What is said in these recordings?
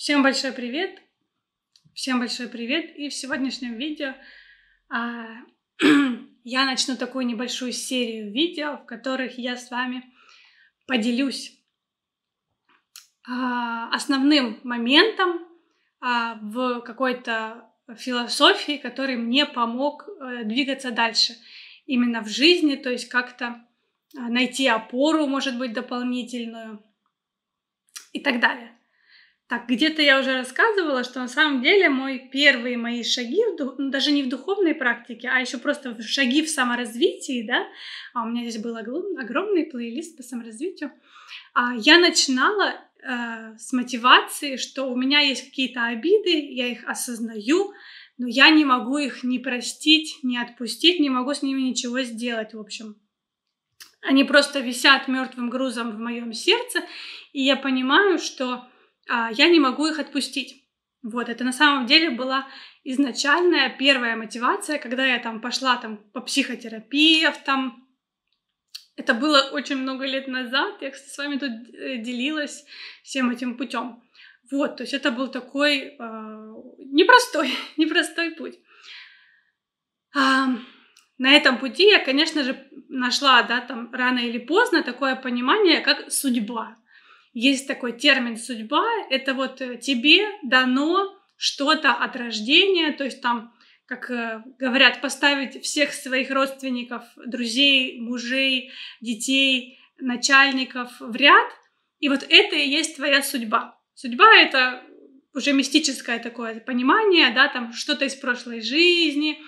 Всем большой привет! Всем большой привет! И в сегодняшнем видео а, я начну такую небольшую серию видео, в которых я с вами поделюсь а, основным моментом а, в какой-то философии, который мне помог а, двигаться дальше именно в жизни, то есть как-то а, найти опору, может быть, дополнительную и так далее. Так, где-то я уже рассказывала, что на самом деле мой первые мои шаги, ну, даже не в духовной практике, а еще просто шаги в саморазвитии, да, а у меня здесь был огромный плейлист по саморазвитию, а я начинала э, с мотивации, что у меня есть какие-то обиды, я их осознаю, но я не могу их не простить, не отпустить, не могу с ними ничего сделать, в общем. Они просто висят мертвым грузом в моем сердце, и я понимаю, что а, я не могу их отпустить. Вот, это на самом деле была изначальная первая мотивация, когда я там пошла там по психотерапевтам. Это было очень много лет назад, я кстати, с вами тут э, делилась всем этим путем. Вот, то есть это был такой э, непростой, непростой путь. А, на этом пути я, конечно же, нашла, да, там рано или поздно такое понимание, как судьба, есть такой термин судьба, это вот э, тебе дано что-то от рождения, то есть там, как э, говорят, поставить всех своих родственников, друзей, мужей, детей, начальников в ряд, и вот это и есть твоя судьба. Судьба — это уже мистическое такое понимание, да, там что-то из прошлой жизни,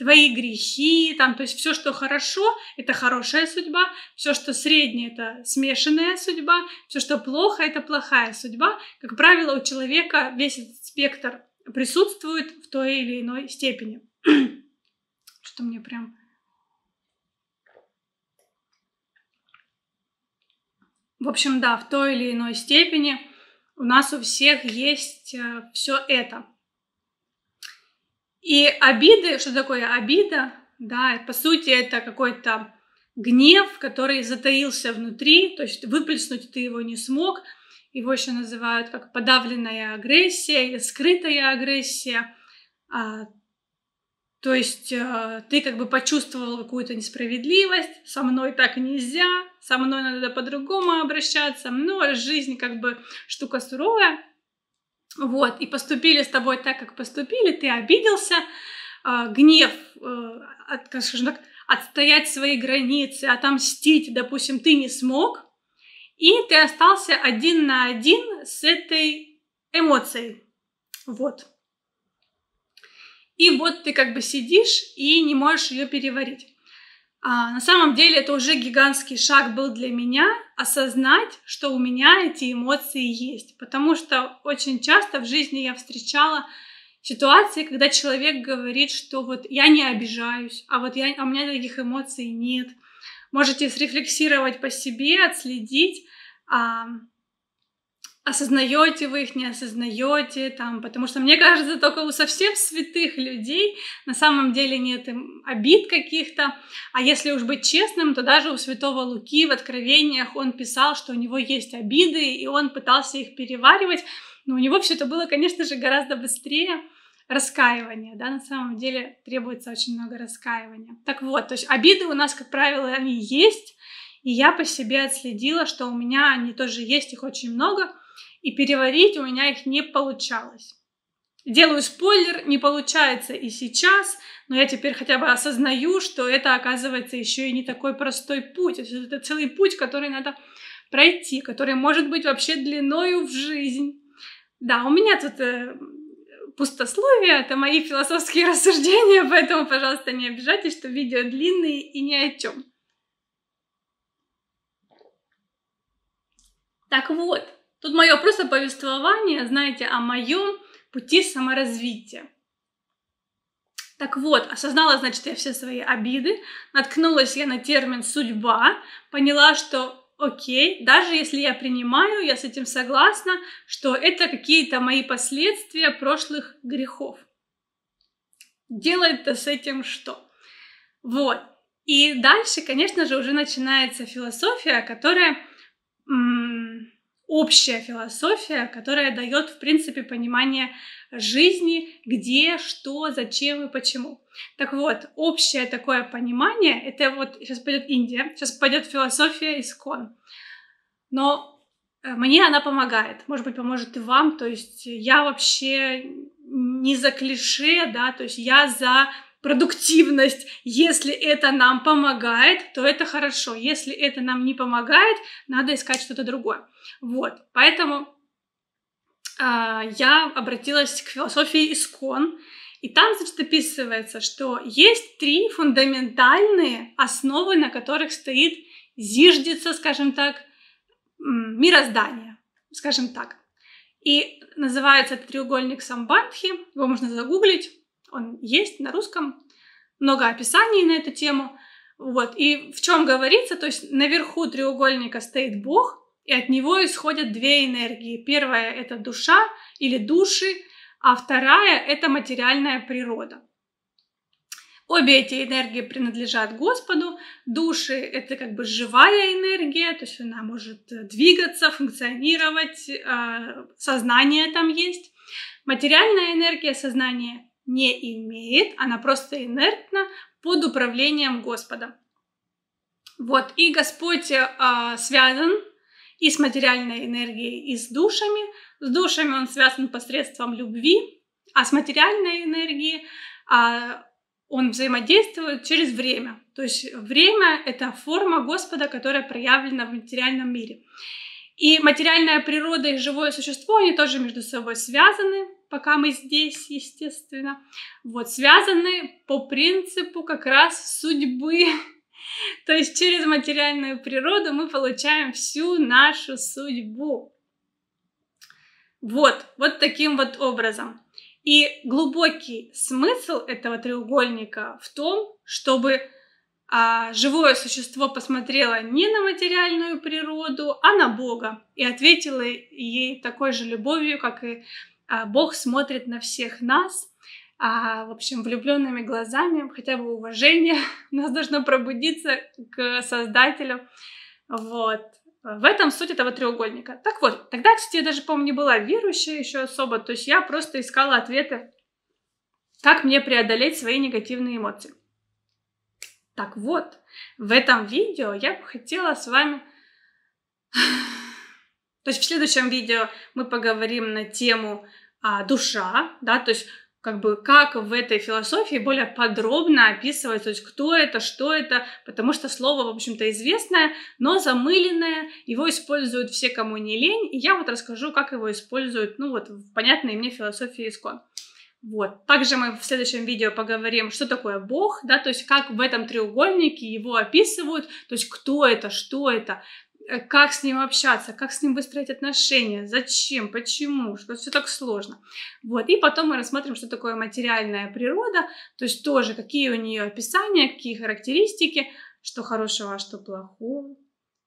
твои грехи, там, то есть все, что хорошо, это хорошая судьба, все, что среднее, это смешанная судьба, все, что плохо, это плохая судьба. Как правило, у человека весь этот спектр присутствует в той или иной степени. что мне прям... В общем, да, в той или иной степени у нас у всех есть э, все это. И обиды, что такое обида? Да, по сути, это какой-то гнев, который затаился внутри, то есть выплеснуть ты его не смог. Его еще называют как подавленная агрессия или скрытая агрессия. А, то есть а, ты как бы почувствовал какую-то несправедливость, со мной так нельзя, со мной надо по-другому обращаться, но жизнь как бы штука суровая. Вот, и поступили с тобой так, как поступили, ты обиделся, а, гнев, э, от, скажем так, отстоять свои границы, отомстить, допустим, ты не смог, и ты остался один на один с этой эмоцией. Вот. И вот ты как бы сидишь и не можешь ее переварить. А, на самом деле это уже гигантский шаг был для меня осознать, что у меня эти эмоции есть. Потому что очень часто в жизни я встречала ситуации, когда человек говорит, что вот я не обижаюсь, а вот я, а у меня таких эмоций нет. Можете срефлексировать по себе, отследить, а, осознаете вы их, не осознаете, там, потому что, мне кажется, только у совсем святых людей на самом деле нет им обид каких-то, а если уж быть честным, то даже у святого Луки в Откровениях он писал, что у него есть обиды, и он пытался их переваривать, но у него все это было, конечно же, гораздо быстрее, раскаивание, да, на самом деле требуется очень много раскаивания. Так вот, то есть обиды у нас, как правило, они есть, и я по себе отследила, что у меня они тоже есть, их очень много, и переварить у меня их не получалось. Делаю спойлер, не получается и сейчас, но я теперь хотя бы осознаю, что это оказывается еще и не такой простой путь. Это целый путь, который надо пройти, который может быть вообще длиною в жизнь. Да, у меня тут э, пустословие, это мои философские рассуждения, поэтому, пожалуйста, не обижайтесь, что видео длинные и ни о чем. Так вот, Тут мое просто повествование, знаете, о моем пути саморазвития. Так вот, осознала, значит, я все свои обиды, наткнулась я на термин «судьба», поняла, что окей, даже если я принимаю, я с этим согласна, что это какие-то мои последствия прошлых грехов. Делать то с этим что? Вот. И дальше, конечно же, уже начинается философия, которая общая философия, которая дает, в принципе, понимание жизни, где, что, зачем и почему. Так вот, общее такое понимание, это вот сейчас пойдет Индия, сейчас пойдет философия искон. Но э, мне она помогает, может быть, поможет и вам, то есть я вообще не за клише, да, то есть я за продуктивность. Если это нам помогает, то это хорошо. Если это нам не помогает, надо искать что-то другое. Вот, поэтому э, я обратилась к философии Искон. И там, значит, описывается, что есть три фундаментальные основы, на которых стоит, зиждется, скажем так, мироздание, скажем так. И называется этот треугольник Самбандхи, его можно загуглить, он есть на русском, много описаний на эту тему. Вот. И в чем говорится, то есть наверху треугольника стоит Бог, и от него исходят две энергии. Первая — это душа или души, а вторая — это материальная природа. Обе эти энергии принадлежат Господу. Души — это как бы живая энергия, то есть она может двигаться, функционировать, а, сознание там есть. Материальная энергия, сознание не имеет, она просто инертна под управлением Господа. Вот, и Господь э, связан и с материальной энергией, и с душами. С душами он связан посредством любви, а с материальной энергией э, он взаимодействует через время. То есть время — это форма Господа, которая проявлена в материальном мире. И материальная природа и живое существо, они тоже между собой связаны, пока мы здесь, естественно, вот, связаны по принципу как раз судьбы. То есть через материальную природу мы получаем всю нашу судьбу. Вот, вот таким вот образом. И глубокий смысл этого треугольника в том, чтобы а, живое существо посмотрело не на материальную природу, а на Бога и ответило ей такой же любовью, как и а, Бог смотрит на всех нас, а, в общем, влюбленными глазами, хотя бы уважение у нас должно пробудиться к Создателю. Вот. В этом суть этого треугольника. Так вот, тогда, кстати, я даже, помню, не была верующая еще особо, то есть я просто искала ответы, как мне преодолеть свои негативные эмоции. Так вот, в этом видео я бы хотела с вами То есть в следующем видео мы поговорим на тему а, душа, да, то есть как бы как в этой философии более подробно описывать, то есть кто это, что это, потому что слово, в общем-то, известное, но замыленное, его используют все, кому не лень, и я вот расскажу, как его используют, ну вот, в понятной мне философии искон. Вот. Также мы в следующем видео поговорим, что такое Бог, да, то есть как в этом треугольнике его описывают, то есть кто это, что это. Э, как с ним общаться, как с ним выстроить отношения, зачем, почему, что все так сложно. Вот. И потом мы рассмотрим, что такое материальная природа, то есть тоже какие у нее описания, какие характеристики, что хорошего, а что плохого.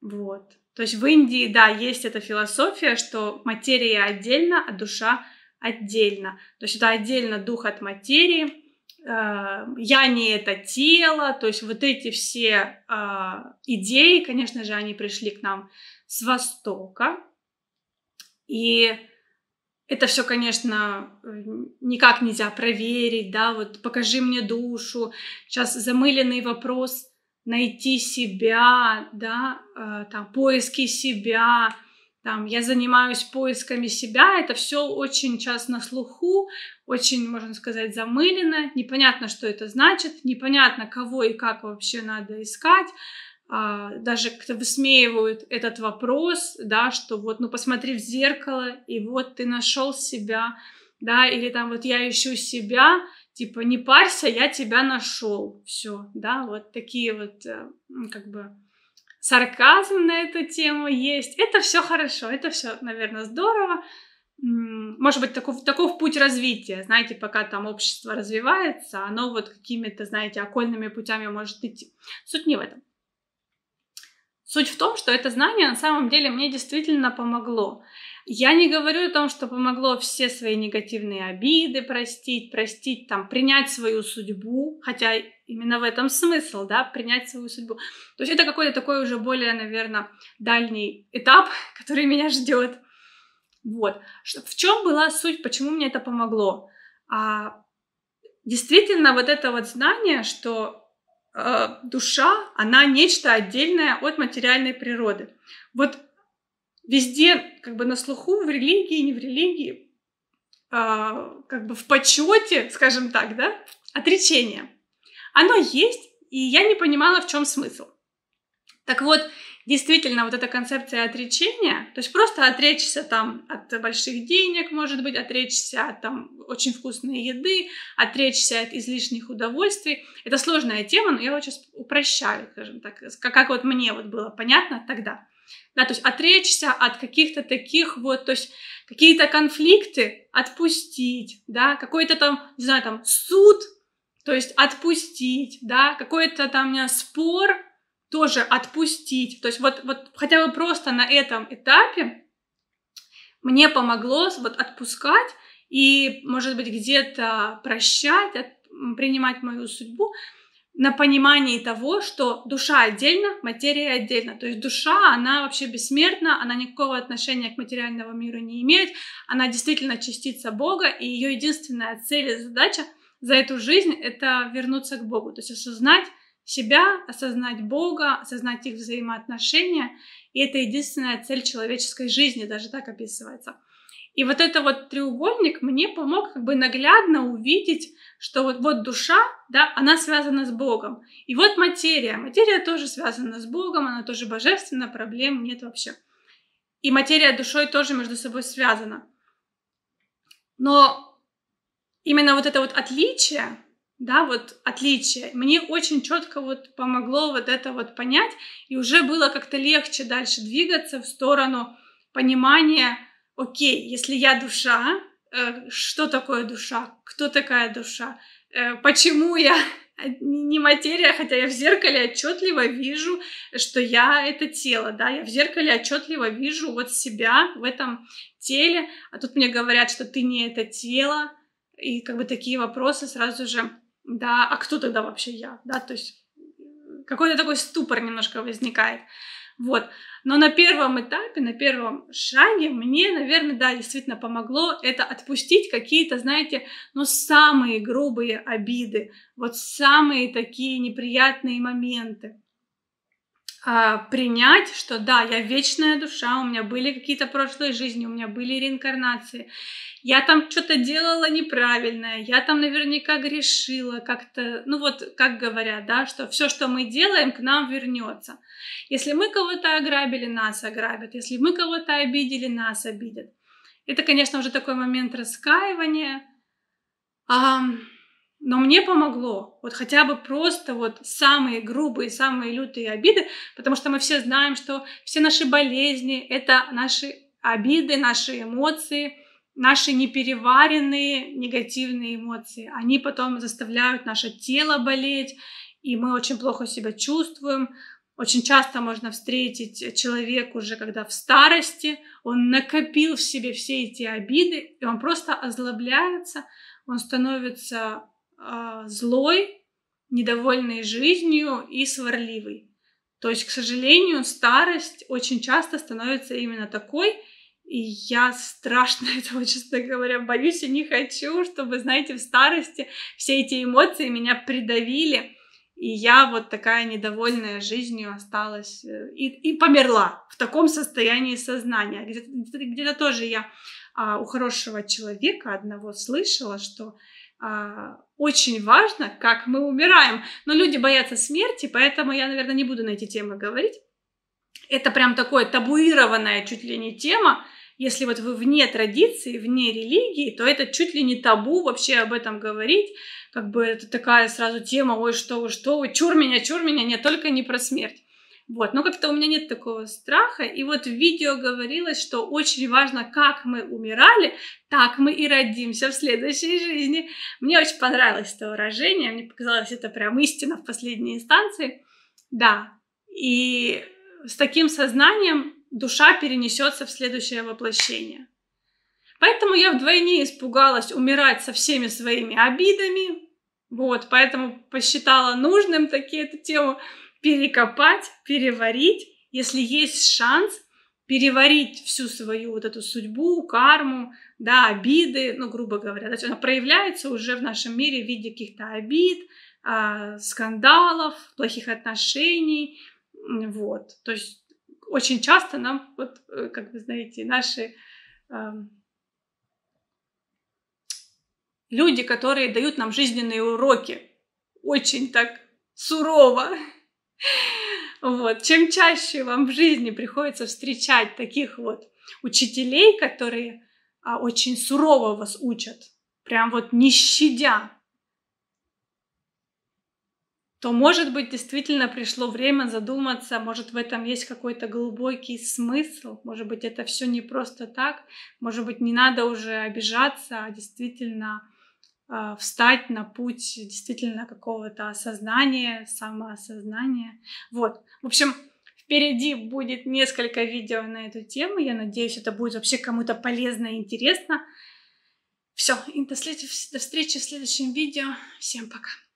Вот. То есть в Индии, да, есть эта философия, что материя отдельно, а душа отдельно. То есть это отдельно дух от материи, а, я не это тело, то есть вот эти все а, идеи, конечно же, они пришли к нам с Востока. И это все, конечно, э, никак нельзя проверить, да, вот покажи мне душу, сейчас замыленный вопрос найти себя, да, э, там поиски себя, там, я занимаюсь поисками себя, это все очень часто на слуху, очень, можно сказать, замылено, непонятно, что это значит, непонятно, кого и как вообще надо искать, а, даже как-то высмеивают этот вопрос, да, что вот, ну, посмотри в зеркало, и вот ты нашел себя, да, или там вот я ищу себя, типа, не парься, я тебя нашел, все, да, вот такие вот, э, как бы, сарказм на эту тему есть. Это все хорошо, это все, наверное, здорово. Может быть, таков, таков путь развития, знаете, пока там общество развивается, оно вот какими-то, знаете, окольными путями может идти. Суть не в этом. Суть в том, что это знание на самом деле мне действительно помогло. Я не говорю о том, что помогло все свои негативные обиды простить, простить, там, принять свою судьбу, хотя именно в этом смысл, да, принять свою судьбу. То есть это какой-то такой уже более, наверное, дальний этап, который меня ждет. Вот. В чем была суть, почему мне это помогло? А, действительно, вот это вот знание, что э, душа, она нечто отдельное от материальной природы. Вот везде как бы на слуху, в религии, не в религии, а, как бы в почете, скажем так, да, отречение. Оно есть, и я не понимала, в чем смысл. Так вот, действительно, вот эта концепция отречения, то есть просто отречься там от больших денег, может быть, отречься от там очень вкусной еды, отречься от излишних удовольствий. Это сложная тема, но я вот сейчас упрощаю, скажем так, как, как вот мне вот было понятно тогда да, то есть отречься от каких-то таких вот, то есть какие-то конфликты отпустить, да, какой-то там, не знаю, там суд, то есть отпустить, да, какой-то там у меня спор тоже отпустить, то есть вот, вот хотя бы просто на этом этапе мне помогло вот отпускать и, может быть, где-то прощать, от, принимать мою судьбу, на понимании того, что душа отдельно, материя отдельно. То есть душа, она вообще бессмертна, она никакого отношения к материальному миру не имеет, она действительно частица Бога, и ее единственная цель и задача за эту жизнь — это вернуться к Богу, то есть осознать себя, осознать Бога, осознать их взаимоотношения. И это единственная цель человеческой жизни, даже так описывается — и вот этот вот треугольник мне помог как бы наглядно увидеть, что вот, вот душа, да, она связана с Богом. И вот материя. Материя тоже связана с Богом, она тоже божественна, проблем нет вообще. И материя душой тоже между собой связана. Но именно вот это вот отличие, да, вот отличие, мне очень четко вот помогло вот это вот понять, и уже было как-то легче дальше двигаться в сторону понимания, окей, если я душа, э, что такое душа, кто такая душа, э, почему я не материя, хотя я в зеркале отчетливо вижу, что я это тело, да, я в зеркале отчетливо вижу вот себя в этом теле, а тут мне говорят, что ты не это тело, и как бы такие вопросы сразу же, да, а кто тогда вообще я, да, то есть э, какой-то такой ступор немножко возникает. Вот. Но на первом этапе, на первом шаге мне, наверное, да, действительно помогло это отпустить какие-то, знаете, ну, самые грубые обиды, вот самые такие неприятные моменты. А, принять, что да, я вечная душа, у меня были какие-то прошлые жизни, у меня были реинкарнации, я там что-то делала неправильное, я там наверняка грешила как-то, ну вот как говорят, да, что все, что мы делаем, к нам вернется. Если мы кого-то ограбили, нас ограбят, если мы кого-то обидели, нас обидят. Это, конечно, уже такой момент раскаивания. Um, но мне помогло вот хотя бы просто вот самые грубые, самые лютые обиды, потому что мы все знаем, что все наши болезни — это наши обиды, наши эмоции, наши непереваренные негативные эмоции. Они потом заставляют наше тело болеть, и мы очень плохо себя чувствуем. Очень часто можно встретить человека уже, когда в старости, он накопил в себе все эти обиды, и он просто озлобляется, он становится а, злой, недовольный жизнью и сварливый. То есть, к сожалению, старость очень часто становится именно такой, и я страшно этого, честно говоря, боюсь и не хочу, чтобы, знаете, в старости все эти эмоции меня придавили, и я вот такая недовольная жизнью осталась э, и, и померла в таком состоянии сознания. Где-то, где-то тоже я а, у хорошего человека одного слышала, что а, очень важно, как мы умираем. Но люди боятся смерти, поэтому я, наверное, не буду на эти темы говорить. Это прям такое табуированная чуть ли не тема. Если вот вы вне традиции, вне религии, то это чуть ли не табу вообще об этом говорить. Как бы это такая сразу тема, ой, что вы, что вы, чур меня, чур меня, не только не про смерть. Вот, но как-то у меня нет такого страха. И вот в видео говорилось, что очень важно, как мы умирали, так мы и родимся в следующей жизни. Мне очень понравилось это выражение, мне показалось это прям истина в последней инстанции. Да, и с таким сознанием душа перенесется в следующее воплощение. Поэтому я вдвойне испугалась умирать со всеми своими обидами. Вот, поэтому посчитала нужным такие эту тему перекопать, переварить, если есть шанс переварить всю свою вот эту судьбу, карму, да, обиды, ну, грубо говоря. То есть она проявляется уже в нашем мире в виде каких-то обид, э, скандалов, плохих отношений, вот. То есть очень часто нам, вот, э, как вы знаете, наши э, люди, которые дают нам жизненные уроки, очень так сурово вот. Чем чаще вам в жизни приходится встречать таких вот учителей, которые а, очень сурово вас учат, прям вот не щадя, то, может быть, действительно пришло время задуматься, может, в этом есть какой-то глубокий смысл, может быть, это все не просто так, может быть, не надо уже обижаться, а действительно а, встать на путь действительно какого-то осознания, самоосознания. Вот. В общем, впереди будет несколько видео на эту тему. Я надеюсь, это будет вообще кому-то полезно и интересно. Все, до встречи в следующем видео. Всем пока.